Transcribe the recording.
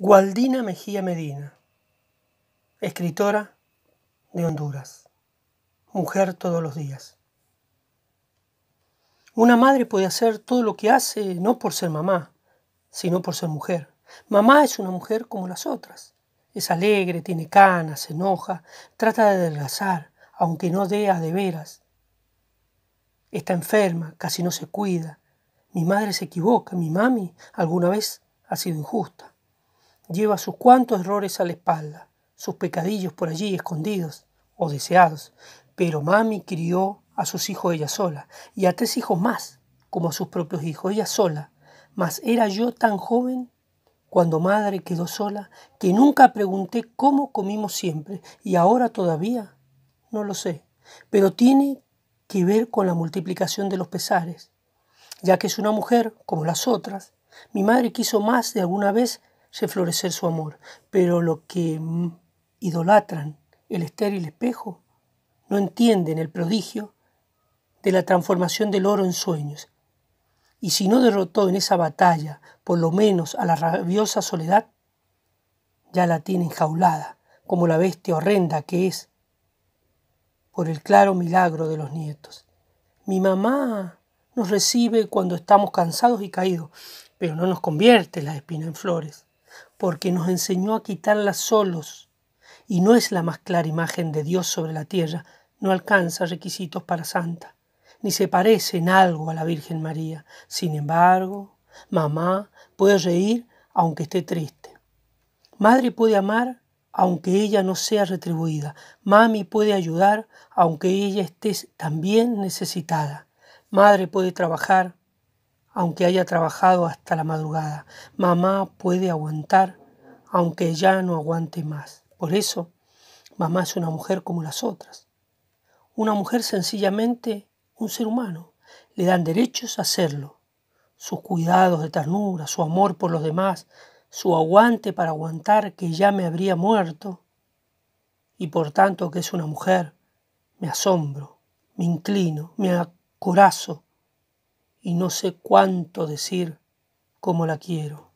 Gualdina Mejía Medina, escritora de Honduras, mujer todos los días. Una madre puede hacer todo lo que hace no por ser mamá, sino por ser mujer. Mamá es una mujer como las otras. Es alegre, tiene canas, se enoja, trata de adelgazar, aunque no dé a de veras. Está enferma, casi no se cuida. Mi madre se equivoca, mi mami alguna vez ha sido injusta lleva sus cuantos errores a la espalda, sus pecadillos por allí escondidos o deseados, pero mami crió a sus hijos ella sola y a tres hijos más, como a sus propios hijos, ella sola. Mas era yo tan joven cuando madre quedó sola que nunca pregunté cómo comimos siempre y ahora todavía no lo sé, pero tiene que ver con la multiplicación de los pesares, ya que es una mujer como las otras. Mi madre quiso más de alguna vez se florecer su amor. Pero lo que idolatran el estéril espejo no entienden el prodigio de la transformación del oro en sueños. Y si no derrotó en esa batalla, por lo menos a la rabiosa soledad, ya la tiene enjaulada, como la bestia horrenda que es, por el claro milagro de los nietos. Mi mamá nos recibe cuando estamos cansados y caídos, pero no nos convierte la espina en flores porque nos enseñó a quitarlas solos, y no es la más clara imagen de Dios sobre la tierra, no alcanza requisitos para santa, ni se parece en algo a la Virgen María. Sin embargo, mamá puede reír aunque esté triste. Madre puede amar aunque ella no sea retribuida. Mami puede ayudar aunque ella esté también necesitada. Madre puede trabajar aunque haya trabajado hasta la madrugada. Mamá puede aguantar, aunque ya no aguante más. Por eso, mamá es una mujer como las otras. Una mujer sencillamente un ser humano. Le dan derechos a serlo. Sus cuidados de ternura, su amor por los demás, su aguante para aguantar que ya me habría muerto. Y por tanto que es una mujer, me asombro, me inclino, me acorazo y no sé cuánto decir como la quiero.